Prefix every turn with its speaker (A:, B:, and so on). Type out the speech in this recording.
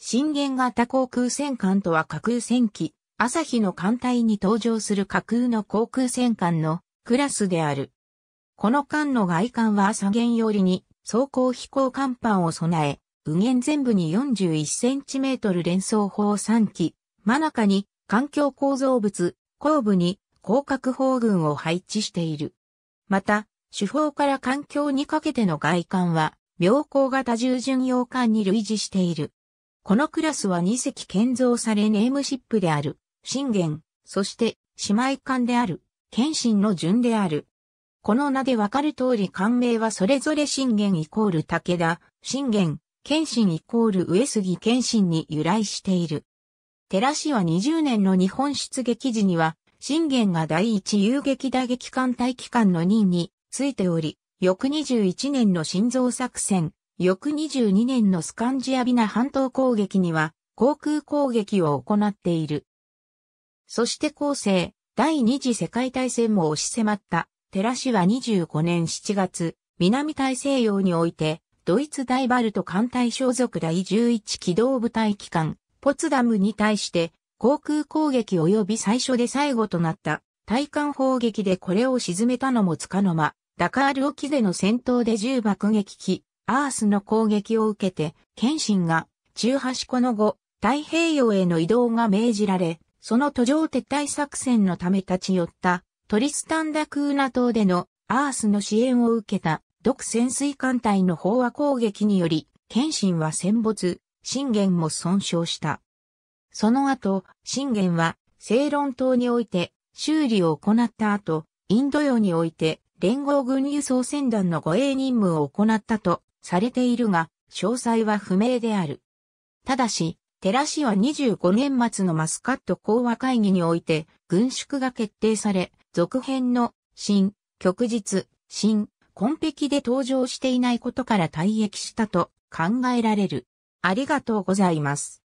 A: 震源型航空戦艦とは架空戦機、朝日の艦隊に登場する架空の航空戦艦のクラスである。この艦の外観は左舷寄りに走行飛行甲板を備え、右舷全部に 41cm 連装砲3機、真中に環境構造物、後部に広角砲群を配置している。また、主砲から環境にかけての外観は、秒光型従順洋艦に類似している。このクラスは2隻建造されネームシップである、信玄、そして姉妹艦である、謙信の順である。この名でわかる通り艦名はそれぞれ信玄イコール武田、信玄、謙信イコール上杉謙信に由来している。寺氏は20年の日本出撃時には、信玄が第一遊撃打撃艦隊機関の任についており、翌21年の心臓作戦、翌22年のスカンジアビナ半島攻撃には、航空攻撃を行っている。そして後世、第二次世界大戦も押し迫った、テラ氏は25年7月、南大西洋において、ドイツ大バルト艦隊所属第11機動部隊機関、ポツダムに対して、航空攻撃及び最初で最後となった、対艦砲撃でこれを沈めたのもつかの間、ダカール沖での戦闘で銃爆撃機、アースの攻撃を受けて、謙信が中8個の後、太平洋への移動が命じられ、その途上撤退作戦のため立ち寄ったトリスタンダクーナ島でのアースの支援を受けた独潜水艦隊の飽和攻撃により、謙信は戦没、信玄も損傷した。その後、信玄は、正論島において、修理を行った後、インド洋において、連合軍輸送船団の護衛任務を行ったと、されているが、詳細は不明である。ただし、寺氏は25年末のマスカット講和会議において、軍縮が決定され、続編の、新、旭日、新、紺碧で登場していないことから退役したと考えられる。ありがとうございます。